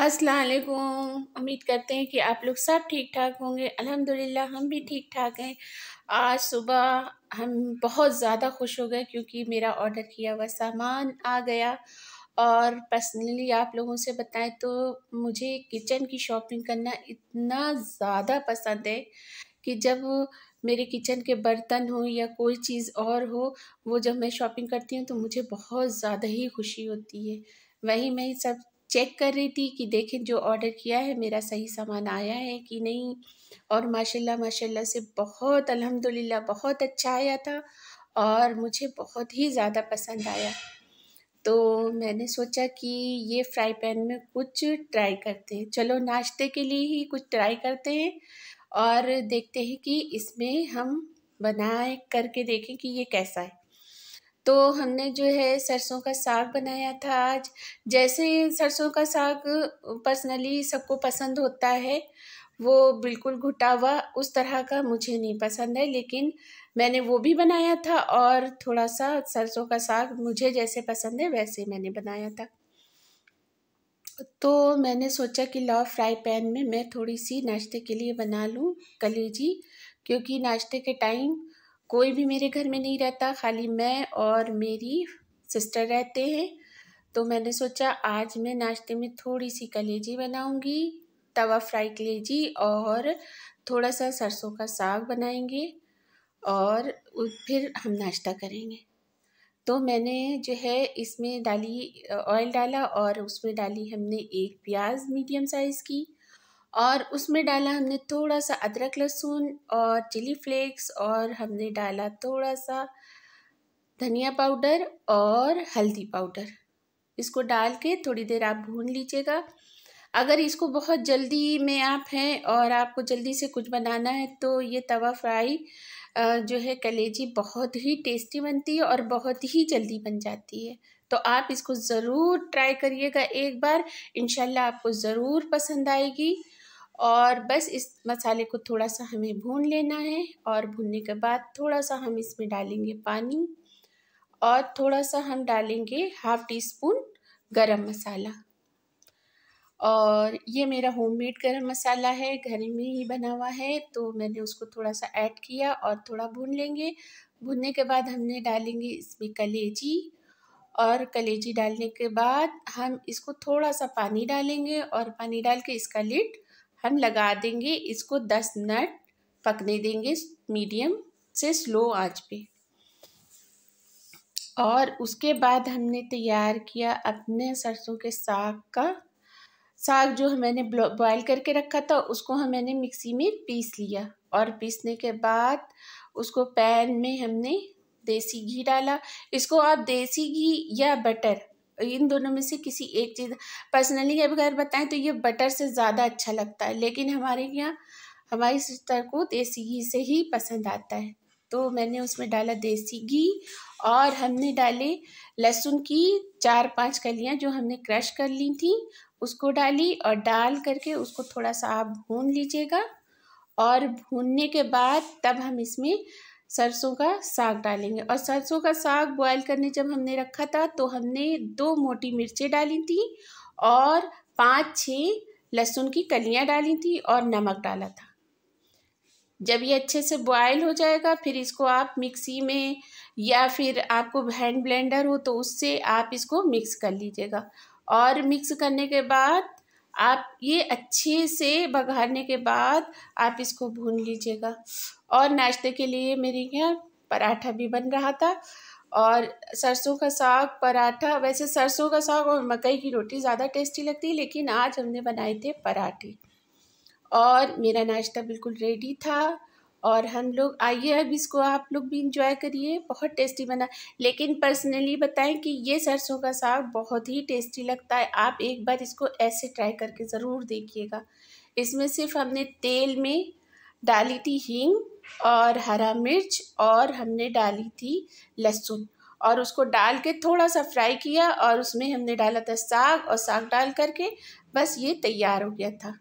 असलकुम उम्मीद करते हैं कि आप लोग सब ठीक ठाक होंगे अल्हम्दुलिल्लाह हम भी ठीक ठाक हैं आज सुबह हम बहुत ज़्यादा खुश हो गए क्योंकि मेरा ऑर्डर किया हुआ सामान आ गया और पर्सनली आप लोगों से बताएं तो मुझे किचन की शॉपिंग करना इतना ज़्यादा पसंद है कि जब मेरे किचन के बर्तन हो या कोई चीज़ और हो वो जब मैं शॉपिंग करती हूँ तो मुझे बहुत ज़्यादा ही खुशी होती है वही मैं सब चेक कर रही थी कि देखें जो ऑर्डर किया है मेरा सही सामान आया है कि नहीं और माशाल्लाह माशाल्लाह से बहुत अल्हम्दुलिल्लाह बहुत अच्छा आया था और मुझे बहुत ही ज़्यादा पसंद आया तो मैंने सोचा कि ये फ्राई पैन में कुछ ट्राई करते हैं चलो नाश्ते के लिए ही कुछ ट्राई करते हैं और देखते हैं कि इसमें हम बनाए करके देखें कि ये कैसा है तो हमने जो है सरसों का साग बनाया था आज जैसे सरसों का साग पर्सनली सबको पसंद होता है वो बिल्कुल घुटा हुआ उस तरह का मुझे नहीं पसंद है लेकिन मैंने वो भी बनाया था और थोड़ा सा सरसों का साग मुझे जैसे पसंद है वैसे मैंने बनाया था तो मैंने सोचा कि लाओ फ्राई पैन में मैं थोड़ी सी नाश्ते के लिए बना लूँ कलेजी क्योंकि नाश्ते के टाइम कोई भी मेरे घर में नहीं रहता खाली मैं और मेरी सिस्टर रहते हैं तो मैंने सोचा आज मैं नाश्ते में थोड़ी सी कलेजी बनाऊंगी तवा फ्राई कलेजी और थोड़ा सा सरसों का साग बनाएंगे और फिर हम नाश्ता करेंगे तो मैंने जो है इसमें डाली ऑयल डाला और उसमें डाली हमने एक प्याज मीडियम साइज़ की और उसमें डाला हमने थोड़ा सा अदरक लहसुन और चिली फ्लेक्स और हमने डाला थोड़ा सा धनिया पाउडर और हल्दी पाउडर इसको डाल के थोड़ी देर आप भून लीजिएगा अगर इसको बहुत जल्दी में आप हैं और आपको जल्दी से कुछ बनाना है तो ये तवा फ्राई जो है कलेजी बहुत ही टेस्टी बनती है और बहुत ही जल्दी बन जाती है तो आप इसको ज़रूर ट्राई करिएगा एक बार इन आपको ज़रूर पसंद आएगी और बस इस मसाले को थोड़ा सा हमें भून लेना है और भूनने के बाद थोड़ा सा हम इसमें डालेंगे पानी और थोड़ा सा हम डालेंगे हाफ़ टी स्पून गरम मसाला और ये मेरा होममेड गरम मसाला है घर में ही बना हुआ है तो मैंने उसको थोड़ा सा ऐड किया और थोड़ा भून लेंगे भूनने के बाद हमने डालेंगे इसमें कलेजी और कलेजी डालने के बाद हम इसको थोड़ा सा पानी डालेंगे और पानी डाल के इसका लिड हम लगा देंगे इसको दस मिनट पकने देंगे मीडियम से स्लो आंच पे और उसके बाद हमने तैयार किया अपने सरसों के साग का साग जो मैंने बॉयल करके रखा था उसको हमने मिक्सी में पीस लिया और पीसने के बाद उसको पैन में हमने देसी घी डाला इसको आप देसी घी या बटर इन दोनों में से किसी एक चीज़ पर्सनली अगर बताएं तो ये बटर से ज़्यादा अच्छा लगता है लेकिन हमारे यहाँ हमारी सिस्टर को देसी घी से ही पसंद आता है तो मैंने उसमें डाला देसी घी और हमने डाले लहसुन की चार पांच कलियाँ जो हमने क्रश कर ली थी उसको डाली और डाल करके उसको थोड़ा सा आप भून लीजिएगा और भूनने के बाद तब हम इसमें सरसों का साग डालेंगे और सरसों का साग बॉयल करने जब हमने रखा था तो हमने दो मोटी मिर्चें डाली थी और पाँच छः लहसुन की कलियाँ डाली थी और नमक डाला था जब ये अच्छे से बॉयल हो जाएगा फिर इसको आप मिक्सी में या फिर आपको हैंड ब्लेंडर हो तो उससे आप इसको मिक्स कर लीजिएगा और मिक्स करने के बाद आप ये अच्छे से बघारने के बाद आप इसको भून लीजिएगा और नाश्ते के लिए मेरे यहाँ पराठा भी बन रहा था और सरसों का साग पराठा वैसे सरसों का साग और मकई की रोटी ज़्यादा टेस्टी लगती है लेकिन आज हमने बनाए थे पराठे और मेरा नाश्ता बिल्कुल रेडी था और हम लोग आइए अब इसको आप लोग भी इंजॉय करिए बहुत टेस्टी बना लेकिन पर्सनली बताएं कि ये सरसों का साग बहुत ही टेस्टी लगता है आप एक बार इसको ऐसे ट्राई करके ज़रूर देखिएगा इसमें सिर्फ हमने तेल में डाली थी हींग और हरा मिर्च और हमने डाली थी लहसुन और उसको डाल के थोड़ा सा फ्राई किया और उसमें हमने डाला था साग और साग डाल करके बस ये तैयार हो गया था